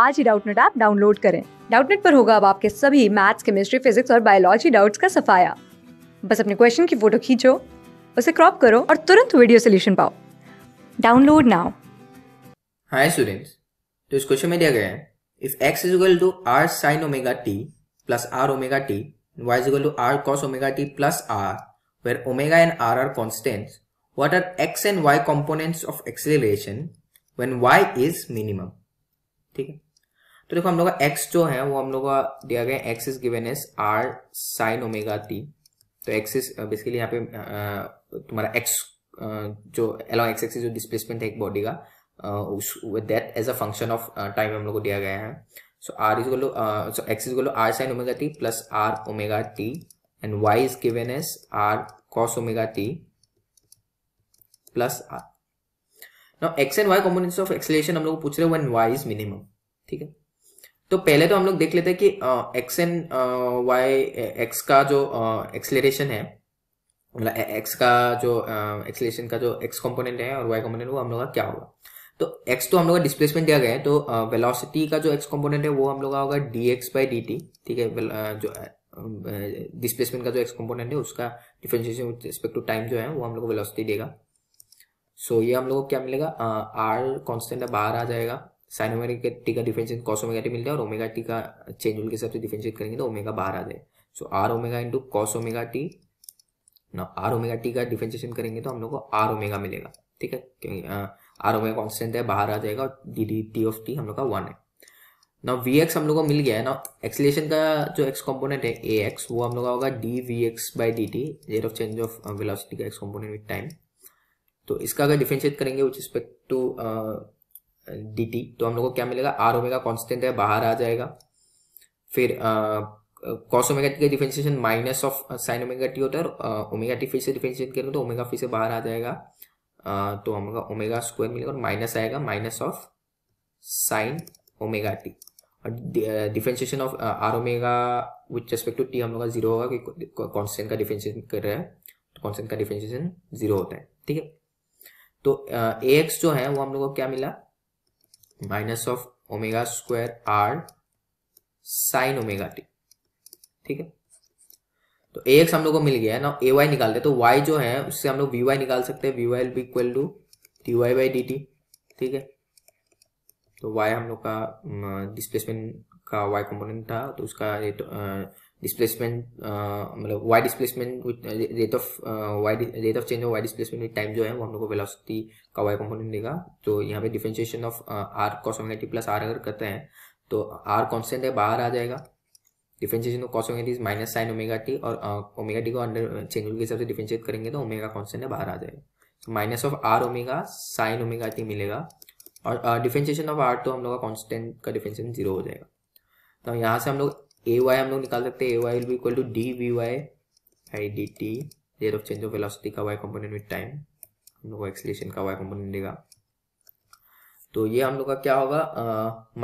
आज ही Doubtnut app download करें डाउटनेट पर होगा अब आपके सभी मैथ्स केमिस्ट्री फिजिक्स और बायोलॉजी डाउट्स का सफाया बस अपने क्वेश्चन की फोटो खींचो उसे क्रॉप करो और तुरंत वीडियो सोल्यूशन पाओ डाउनलोड नाउ हाय स्टूडेंट्स तो इस क्वेश्चन में दिया गया है if is equal to omega plus omega y r cos t r, r x y y ठीक है तो देखो हम लोग का एक्स जो है वो हम लोग का दिया गया x is given s r sine omega t तो एक्स इज बेसिकली यहाँ पे uh, तुम्हारा एक्स uh, जो अलॉन्ग एक्स एक्सिस जो डिस्प्लेसमेंट है एक बॉडी का with that as a function of time हम लोग को दिया गया है सो r इज गोलो to uh, so x is equal to r sin omega t plus r omega t and y is given as r cos omega t plus r now x and y components of acceleration हम लोग पूछ रहे हैं when y is minimum ठीक है तो पहले तो हम लोग देख लेते हैं कि एक्स एन वाई एक्स का जो एक्सलेशन है मतलब एक्स का जो एक्सलेशन का जो एक्स कंपोनेंट है और वाई कंपोनेंट वो हम लोग का क्या होगा तो एक्स तो हम लोग का डिस्प्लेसमेंट दिया गया है तो वेलोसिटी का जो एक्स कंपोनेंट है वो हम लोग का होगा d x by d t ठीक है जो डिस्प्लेसमेंट का जो एक्स कंपोनेंट है उसका differentiation with respect to time जो है वो हम लोग को वेलोसिटी देगा सो so, ये हम लोग को क्या मिलेगा आर कॉन्स्टेंट बाहर आ जाएगा साइन ओमेगा टी का डिफरेंशिएट कॉस ओमेगा टी मिल जाए और ओमेगा टी का चेंज उनके हिसाब से डिफरेंशिएट करेंगे तो ओमेगा बाहर आ जाए so r omega into cos omega t ना आर ओमेगा टी का डिफ्रेंशिएशन करेंगे तो हम लोग को आर ओमेगा मिलेगा ठीक है क्योंकि आर ओमेगा कॉन्स्टेंट है बाहर आ जाएगा और d d t of t हम लोग का वन है ना वी एक्स हम लोग को मिल गया है ना एक्सलेशन का जो एक्स कॉम्पोनेंट है ए एक्स वो हम लोग का होगा d v x by d t rate of change of velocity का एक्स कॉम्पोनेंट विद टाइम तो इसका अगर डिफ्रेंशिएट करेंगे with respect to d t तो हम लोग को क्या मिलेगा आर ओमेगा कॉन्स्टेंट है बाहर आ जाएगा फिर कॉस ओमेगा टी का differentiation minus of sine omega t होता है और ओमेगा टी फिर से डिफ्रेंशिएट करेंगे तो ओमेगा फिर से बाहर आ जाएगा आ, तो हमारा ओमेगा स्क्वायर मिलेगा और माइनस आएगा minus of sine omega t और differentiation of r omega with respect to t हम लोग का जीरो होगा क्योंकि कॉन्स्टेंट का डिफ्रेंशिएशन कर रहा है तो कॉन्स्टेंट का डिफ्रेंशिएशन जीरो होता है ठीक है तो ए एक्स जो है वो हम लोग को क्या मिला minus of omega square r sine omega t ठीक है तो ए एक्स हम लोग को मिल गया है ना ए वाई निकालते तो वाई जो है उससे हम लोग वी वाई निकाल सकते हैं v y be equal to d y by d t ठीक है तो वाई हम लोग का डिस्प्लेसमेंट का वाई कंपोनेंट था तो उसका रेट डिस्प्लेसमेंट uh, मतलब y displacement with rate of y rate of change of y displacement with time जो है वो हम लोग को वेलोसिटी का वाई कंपोनेंट देगा तो यहाँ पे differentiation of r cos omega t plus r अगर करते हैं तो आर कॉन्स्टेंट है बाहर आ जाएगा differentiation of cos omega t is minus sine omega t और ओमेगा uh, टी को अंडर चेंज के हिसाब से डिफ्रेंशिएट करेंगे तो ओमेगा कॉन्स्टेंट है बाहर आ जाएगा तो minus of r omega sine omega t मिलेगा और डिफ्रेंशिएशन ऑफ आर तो हम लोग का कॉन्स्टेंट का डिफ्रेंशिएशन जीरो हो जाएगा तो यहाँ से हम लोग ए वाई हम लोग निकाल सकते हैं a y be equal to d v y by d t rate of change of velocity का वाई कंपोनेंट विद टाइम हम लोग को एक्सलेशन का वाई कंपोनेंट देगा तो ये हम लोग का क्या होगा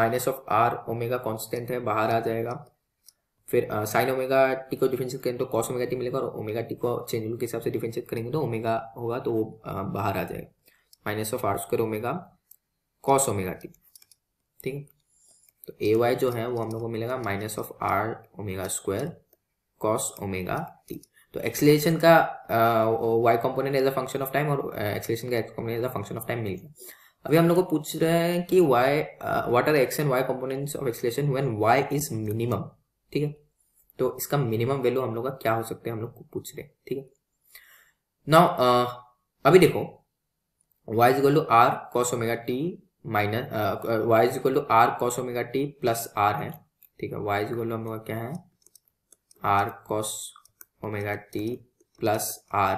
minus of r omega constant है बाहर आ जाएगा फिर साइन ओमेगा टी को डिफरेंशिएट करेंगे तो कॉस ओमेगा टी मिलेगा और ओमेगा टी को चेंज के हिसाब से डिफरेंशिएट करेंगे तो ओमेगा होगा तो वो बाहर आ जाएगा minus of r square omega cos omega t ठीक है तो ए वाई जो है वो हम लोग को मिलेगा minus of r omega square cos omega t तो एक्सलेशन का y component as a function of time और एक्सलेशन का x component as a function of time मिल गया अभी हम लोग को पूछ रहे हैं कि y what are x and y component of acceleration when y is minimum ठीक है तो इसका मिनिमम वैल्यू हम लोग का क्या हो सकते हैं हम लोग को पूछ रहे हैं ठीक है नाउ अभी देखो y is equal to r cos omega t minus y is equal to r cos omega t plus r है ठीक है y is equal to omega क्या है r cos omega t plus r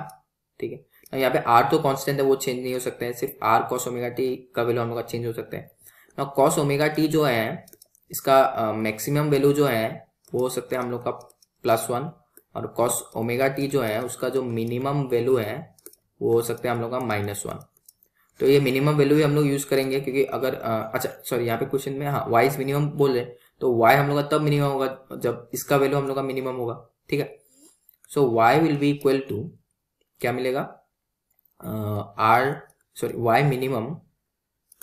ठीक है तो यहाँ पे आर तो कांस्टेंट है वो चेंज नहीं हो सकते हैं सिर्फ आर कॉस ओमेगा टी का वैल्यू हम लोग का चेंज हो सकते हैं ना कॉस ओमेगा टी जो है इसका मैक्सिमम वैल्यू जो है वो हो सकता है हम लोग का प्लस वन और कॉस ओमेगा टी जो है उसका जो मिनिमम वैल्यू है वो हो सकता है हम लोग का माइनस वन तो ये मिनिमम वैल्यू ही हम लोग यूज करेंगे क्योंकि अगर आ, अच्छा सॉरी यहाँ पे क्वेश्चन में हाँ वाई मिनिमम बोल रहे हैं तो वाई हम लोग का तब मिनिमम होगा जब इसका वैल्यू हम लोग का मिनिमम होगा ठीक है so y will be equal to क्या मिलेगा r sorry y minimum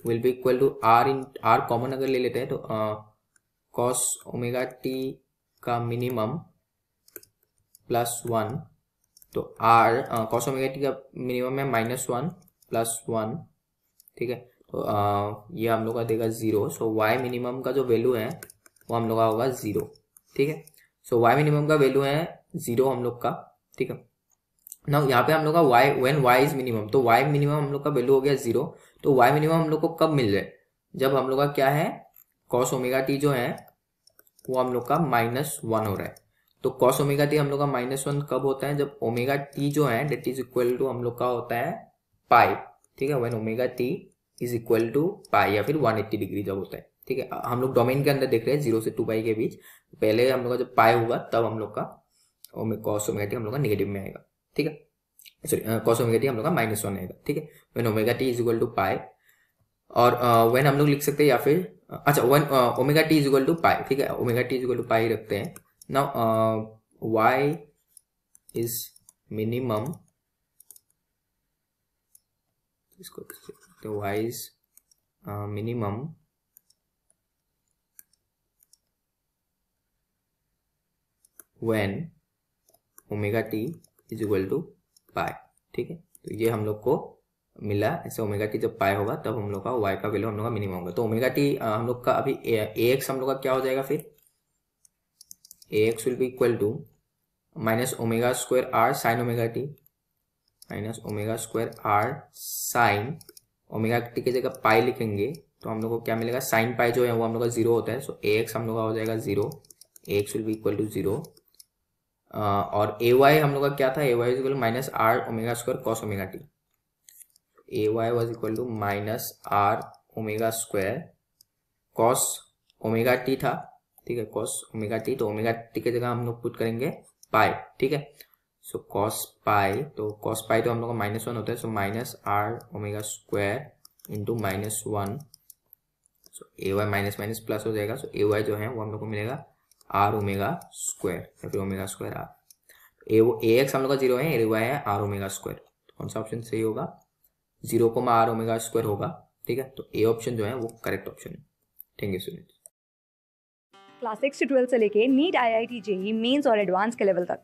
will be equal to r in r common अगर ले लेते हैं तो कॉस ओमेगा टी का मिनिमम प्लस वन तो आर कॉस ओमेगा टी का मिनिमम है माइनस वन प्लस वन ठीक है तो आ, ये हम लोग का देगा जीरो सो वाई मिनिमम का जो वैल्यू है वो हम लोग का होगा जीरो ठीक है सो वाई मिनिमम का वैल्यू है जीरो हम लोग का ठीक है ना यहाँ पे हम लोग का y when y is minimum तो वाई मिनिमम हम लोग का वैल्यू हो गया जीरो तो वाई मिनिमम हम लोग को कब मिल रहा है जब हम लोग का क्या है कॉस ओमेगा टी जो है वो हम लोग का माइनस वन हो रहा है तो कॉस ओमेगा टी हम लोग का माइनस वन कब होता है जब ओमेगा टी जो है डेट इज इक्वल टू हम लोग का होता है पाई ठीक है when omega t is equal to pi या फिर 180 डिग्री जब होता है ठीक है हम लोग डोमेन के अंदर देख रहे हैं जीरो से टू पाई के बीच पहले हम लोग का जब पाई होगा तब हम लोग का कॉस ओमेगा टी हम लोग का निगेटिव में आएगा ठीक है सॉरी कॉस ओमेगा टी हम लोग का माइनस वन आएगा ठीक है when omega t is equal to pi और वेन हम लोग लिख सकते हैं या फिर अच्छा when omega t is equal to pi ठीक है omega t is equal to pi रखते हैं नाउ वाई इज मिनिमम इसको तो y's minimum when omega t is equal to pi ठीक है तो ये हम लोग को मिला ऐसे ओमेगा टी जब पाई होगा तब हम लोग का वाई का वैल्यू हम लोग का मिनिमम होगा तो ओमेगा टी uh, हम लोग का अभी ए एक्स हम लोग का क्या हो जाएगा फिर a x will be equal to minus omega square r sine omega t minus omega square r sine omega की जगह पाई लिखेंगे तो हम लोग को क्या मिलेगा साइन पाई जो है वो हम लोग का जीरो होता है सो ए एक्स हम लोग का हो जाएगा zero a x will be equal to zero और ए वाई हम लोग का क्या था a y equal minus r omega square cos omega t a y was equal to minus r omega square cos omega t था ठीक है cos omega t तो ओमेगा टी की जगह हम लोग पुट करेंगे पाई ठीक है सो कॉस पाई तो कॉस पाई तो हम लोग का माइनस वन होता है so minus r omega square into minus one so a y minus minus plus हो जाएगा सो ए वाई जो है वो हम लोग को मिलेगा आर ओमेगा स्क्वायर या फिर ओमेगा स्क्वायर आर ए वो ए एक्स हम लोग का जीरो है ए वाई है आर ओमेगा स्क्वायर तो कौन सा ऑप्शन सही होगा जीरो को आर ओमेगा स्क्वायर होगा ठीक है तो ए ऑप्शन जो है वो करेक्ट ऑप्शन है thank you Sunil class six से ट्वेल्थ से लेके NEET I I T JEE Mains और एडवांस के लेवल तक